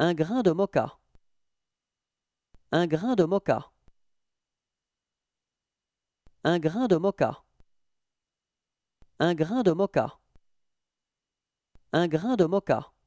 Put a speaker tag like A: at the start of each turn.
A: Un grain de moka. Un grain de moka. Un grain de moka. Un grain de moka. Un grain de moka.